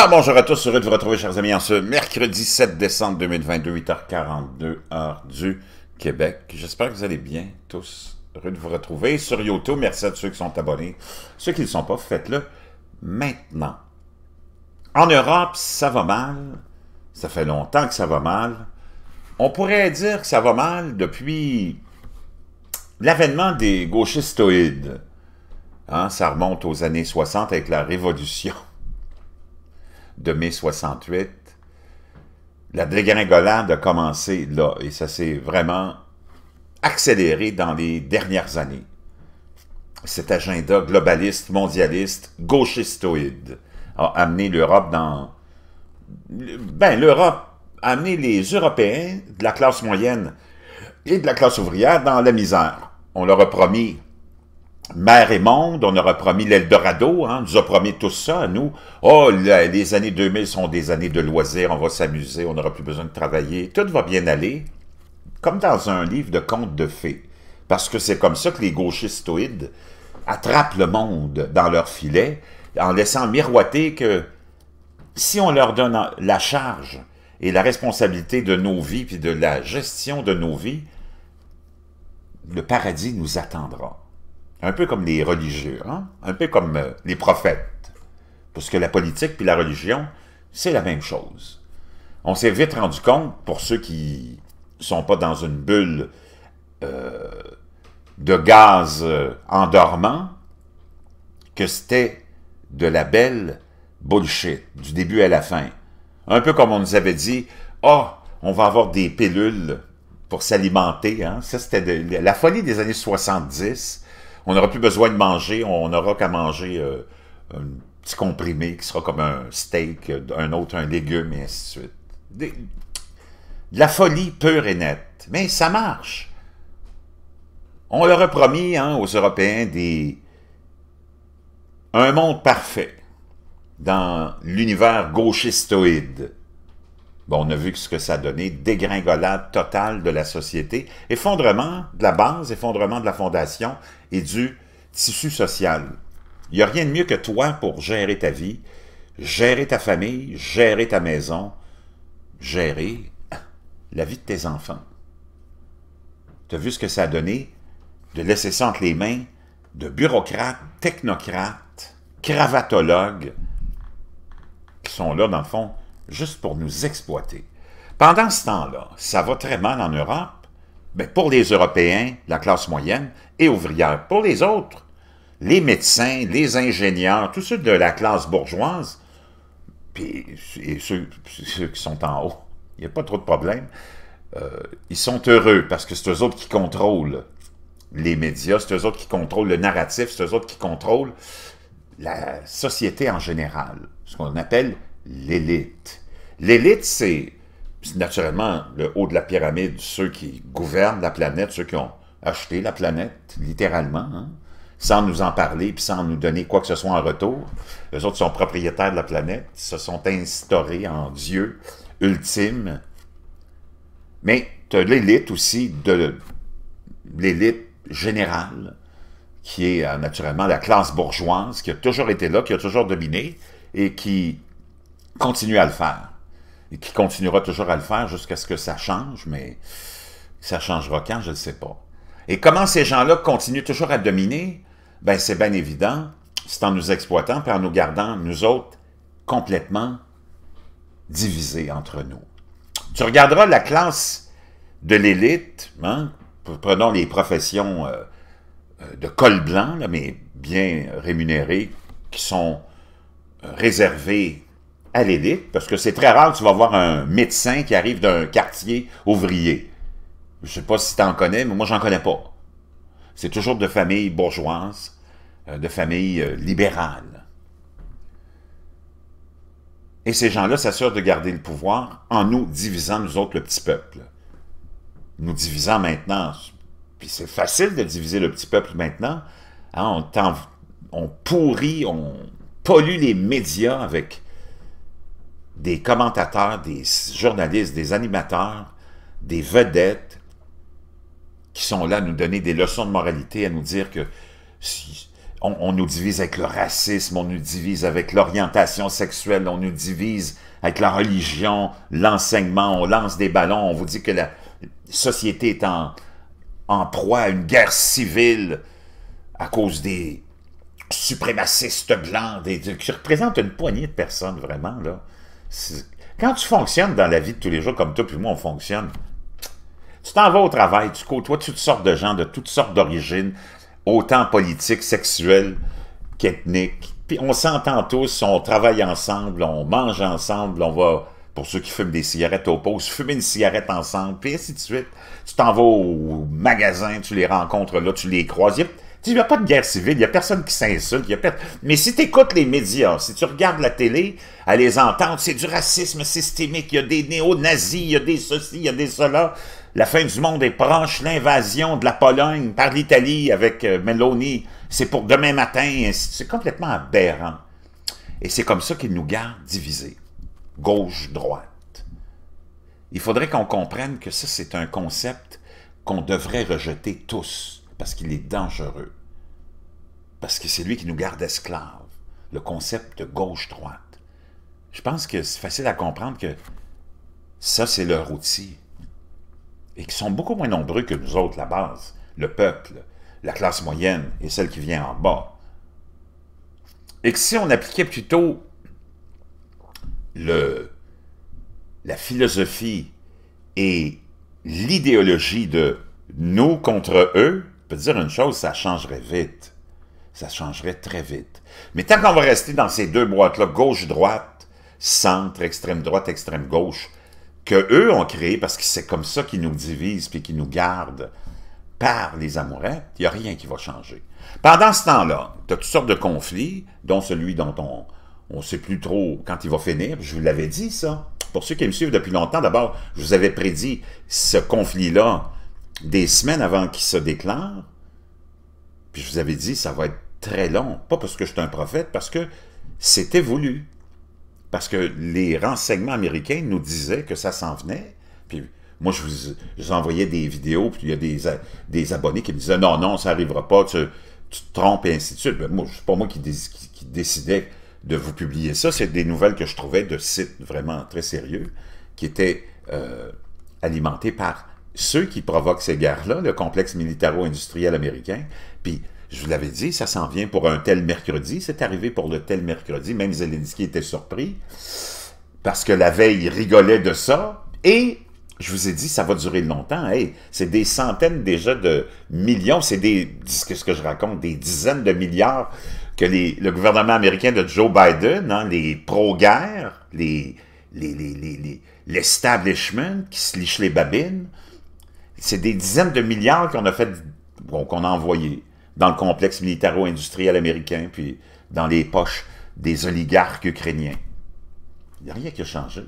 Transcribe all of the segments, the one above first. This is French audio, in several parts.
Ah, bonjour à tous, heureux de vous retrouver, chers amis, en ce mercredi 7 décembre 2022, 8h42, heure du Québec. J'espère que vous allez bien, tous. Heureux de vous retrouver sur YouTube. Merci à tous ceux qui sont abonnés. Ceux qui ne le sont pas, faites-le maintenant. En Europe, ça va mal. Ça fait longtemps que ça va mal. On pourrait dire que ça va mal depuis l'avènement des gauchistes Hein, ça remonte aux années 60 avec la Révolution de mai 68, la dégringolade a commencé là, et ça s'est vraiment accéléré dans les dernières années. Cet agenda globaliste, mondialiste, gauchistoïde a amené l'Europe dans... Ben, l'Europe a amené les Européens de la classe moyenne et de la classe ouvrière dans la misère. On leur a promis Mère et monde, on aura promis l'Eldorado, hein, on nous a promis tout ça à nous. Oh, les années 2000 sont des années de loisirs, on va s'amuser, on n'aura plus besoin de travailler, tout va bien aller, comme dans un livre de contes de fées. Parce que c'est comme ça que les gauchistoïdes attrapent le monde dans leur filet, en laissant miroiter que si on leur donne la charge et la responsabilité de nos vies, puis de la gestion de nos vies, le paradis nous attendra. Un peu comme les religieux, hein? un peu comme euh, les prophètes. Parce que la politique puis la religion, c'est la même chose. On s'est vite rendu compte, pour ceux qui sont pas dans une bulle euh, de gaz euh, endormant, que c'était de la belle bullshit, du début à la fin. Un peu comme on nous avait dit, « Ah, oh, on va avoir des pilules pour s'alimenter. Hein? Ça, c'était la folie des années 70 on n'aura plus besoin de manger, on n'aura qu'à manger euh, un petit comprimé qui sera comme un steak, euh, un autre un légume, et ainsi de suite. de la folie pure et nette. Mais ça marche. On leur a promis hein, aux Européens des... un monde parfait dans l'univers gauchistoïde. Bon, on a vu ce que ça a donné, dégringolade totale de la société, effondrement de la base, effondrement de la fondation et du tissu social. Il n'y a rien de mieux que toi pour gérer ta vie, gérer ta famille, gérer ta maison, gérer la vie de tes enfants. Tu as vu ce que ça a donné de laisser ça entre les mains de bureaucrates, technocrates, cravatologues, qui sont là, dans le fond, juste pour nous exploiter. Pendant ce temps-là, ça va très mal en Europe, mais pour les Européens, la classe moyenne et ouvrière. Pour les autres, les médecins, les ingénieurs, tous ceux de la classe bourgeoise, et ceux, qui sont en haut, il n'y a pas trop de problèmes, euh, ils sont heureux parce que c'est eux autres qui contrôlent les médias, c'est eux autres qui contrôlent le narratif, c'est eux autres qui contrôlent la société en général, ce qu'on appelle l'élite. L'élite, c'est naturellement le haut de la pyramide, ceux qui gouvernent la planète, ceux qui ont acheté la planète, littéralement, hein, sans nous en parler, puis sans nous donner quoi que ce soit en retour. Les autres sont propriétaires de la planète, se sont instaurés en Dieu ultime. Mais tu as l'élite aussi de l'élite générale, qui est euh, naturellement la classe bourgeoise, qui a toujours été là, qui a toujours dominé, et qui continue à le faire. Et qui continuera toujours à le faire jusqu'à ce que ça change, mais ça changera quand, je ne sais pas. Et comment ces gens-là continuent toujours à dominer? Ben, c'est bien évident, c'est en nous exploitant et en nous gardant, nous autres, complètement divisés entre nous. Tu regarderas la classe de l'élite, hein? prenons les professions euh, euh, de col blanc, mais bien rémunérées, qui sont euh, réservées à parce que c'est très rare que tu vas voir un médecin qui arrive d'un quartier ouvrier. Je sais pas si tu en connais, mais moi, j'en connais pas. C'est toujours de famille bourgeoise, euh, de famille euh, libérale. Et ces gens-là s'assurent de garder le pouvoir en nous divisant, nous autres, le petit peuple. Nous divisant maintenant, puis c'est facile de diviser le petit peuple maintenant, hein, on pourrit, on pollue les médias avec des commentateurs, des journalistes, des animateurs, des vedettes qui sont là à nous donner des leçons de moralité, à nous dire que on, nous divise avec le racisme, on nous divise avec l'orientation sexuelle, on nous divise avec la religion, l'enseignement, on lance des ballons, on vous dit que la société est en, proie à une guerre civile à cause des suprémacistes blancs, des, qui représentent une poignée de personnes, vraiment, là. Quand tu fonctionnes dans la vie de tous les jours comme toi puis moi, on fonctionne, tu t'en vas au travail, tu côtoies toutes sortes de gens de toutes sortes d'origines, autant politiques, sexuelles qu'ethniques. Puis on s'entend tous, on travaille ensemble, on mange ensemble, on va, pour ceux qui fument des cigarettes aux pauses, fumer une cigarette ensemble, puis ainsi de suite. Tu t'en vas au magasin, tu les rencontres là, tu les croises. Il n'y a pas de guerre civile, il n'y a personne qui s'insulte. Mais si tu écoutes les médias, si tu regardes la télé, à les entendre, c'est du racisme systémique, il y a des néo-nazis, il y a des ceci, il y a des cela. La fin du monde est proche, l'invasion de la Pologne par l'Italie avec euh, Meloni, c'est pour demain matin, c'est complètement aberrant. Et c'est comme ça qu'ils nous gardent divisés, gauche-droite. Il faudrait qu'on comprenne que ça, c'est un concept qu'on devrait rejeter tous parce qu'il est dangereux, parce que c'est lui qui nous garde esclaves, le concept de gauche-droite. Je pense que c'est facile à comprendre que ça, c'est leur outil, et qu'ils sont beaucoup moins nombreux que nous autres, la base, le peuple, la classe moyenne et celle qui vient en bas. Et que si on appliquait plutôt le, la philosophie et l'idéologie de nous contre eux, peux dire une chose, ça changerait vite. Ça changerait très vite. Mais tant qu'on va rester dans ces deux boîtes-là, gauche-droite, centre, extrême-droite, extrême-gauche, que eux ont créé, parce que c'est comme ça qu'ils nous divisent puis qu'ils nous gardent par les amourettes, il n'y a rien qui va changer. Pendant ce temps-là, tu as toutes sortes de conflits, dont celui dont on ne sait plus trop quand il va finir. Je vous l'avais dit, ça. Pour ceux qui me suivent depuis longtemps, d'abord, je vous avais prédit ce conflit-là des semaines avant qu'il se déclare, puis je vous avais dit, ça va être très long, pas parce que je suis un prophète, parce que c'était voulu. Parce que les renseignements américains nous disaient que ça s'en venait, puis moi, je vous, envoyais des vidéos, puis il y a des, abonnés qui me disaient « Non, non, ça n'arrivera pas, tu, te trompes, et ainsi de suite. Ben, » moi, c'est pas moi qui, décidais de vous publier ça, c'est des nouvelles que je trouvais de sites vraiment très sérieux, qui étaient euh, alimentés par ceux qui provoquent ces guerres-là, le complexe militaro-industriel américain, puis je vous l'avais dit, ça s'en vient pour un tel mercredi, c'est arrivé pour le tel mercredi, même Zelensky était surpris, parce que la veille, rigolait de ça, et je vous ai dit, ça va durer longtemps. Hey, c'est des centaines déjà de millions, c'est des, ce que je raconte, des dizaines de milliards que le gouvernement américain de Joe Biden, hein, les pro-guerres, les, les, les, l'establishment qui se liche les babines, c'est des dizaines de milliards qu'on a fait, qu'on a envoyés dans le complexe militaro-industriel américain, puis dans les poches des oligarques ukrainiens. Il n'y a rien qui a changé.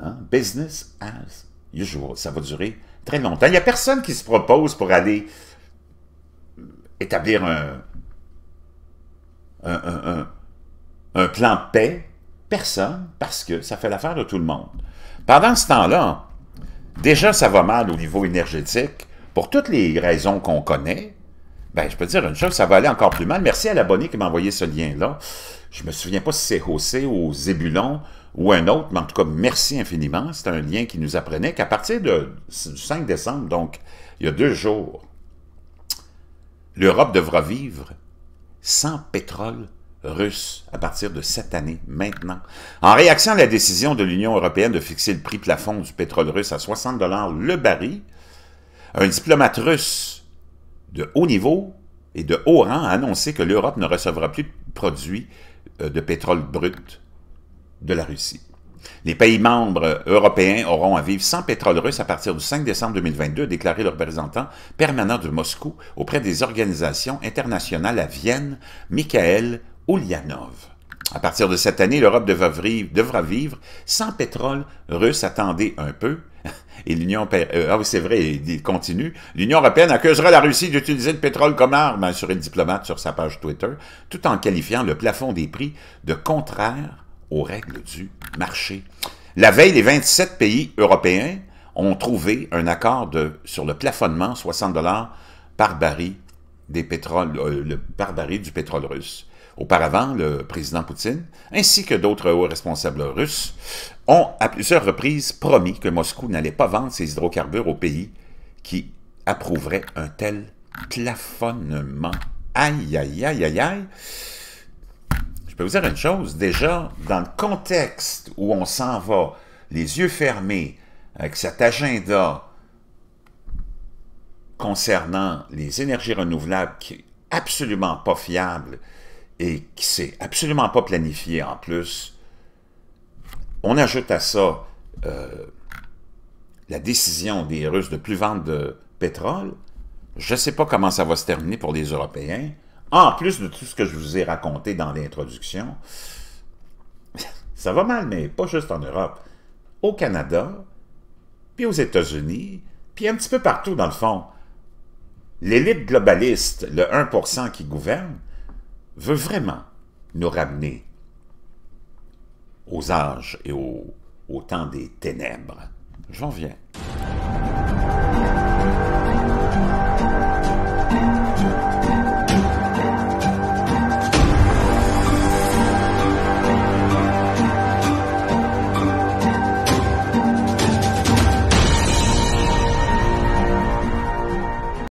Hein? Business as usual. Ça va durer très longtemps. Il n'y a personne qui se propose pour aller établir un, un, un plan de paix. Personne, parce que ça fait l'affaire de tout le monde. Pendant ce temps-là, déjà ça va mal au niveau énergétique, pour toutes les raisons qu'on connaît, ben, je peux dire une chose, ça va aller encore plus mal. Merci à l'abonné qui m'a envoyé ce lien-là. Je me souviens pas si c'est José ou Zébulon ou un autre, mais en tout cas, merci infiniment. C'est un lien qui nous apprenait qu'à partir du 5 décembre, donc il y a deux jours, l'Europe devra vivre sans pétrole russe à partir de cette année, maintenant. En réaction à la décision de l'Union européenne de fixer le prix plafond du pétrole russe à 60 dollars le baril, un diplomate russe de haut niveau et de haut rang a annoncé que l'Europe ne recevra plus de produits euh, de pétrole brut de la Russie. Les pays membres européens auront à vivre sans pétrole russe à partir du 5 décembre 2022, a déclaré le représentant permanent de Moscou auprès des organisations internationales à Vienne, Michael Ulyanov. À partir de cette année, l'Europe devra vivre, sans pétrole russe. Attendez un peu. Et l'Union... Euh, ah c'est vrai, il continue. L'Union européenne accusera la Russie d'utiliser le pétrole comme arme, assuré le diplomate sur sa page Twitter, tout en qualifiant le plafond des prix de contraire aux règles du marché. La veille, les 27 pays européens ont trouvé un accord sur le plafonnement 60 dollars par baril des pétroles, euh, le barbarie du pétrole russe. Auparavant, le président Poutine, ainsi que d'autres hauts responsables russes, ont à plusieurs reprises promis que Moscou n'allait pas vendre ses hydrocarbures au pays qui approuverait un tel plafonnement. Aïe, aïe, aïe, aïe, aïe. Je peux vous dire une chose, déjà, dans le contexte où on s'en va, les yeux fermés, avec cet agenda concernant les énergies renouvelables qui est absolument pas fiable et qui s'est absolument pas planifié en plus, on ajoute à ça euh, la décision des Russes de plus vendre de pétrole, je ne sais pas comment ça va se terminer pour les Européens. En plus de tout ce que je vous ai raconté dans l'introduction, ça va mal, mais pas juste en Europe. Au Canada, puis aux États-Unis, puis un petit peu partout dans le fond. L'élite globaliste, le 1% qui gouverne, veut vraiment nous ramener aux âges et au, au temps des ténèbres. J'en viens.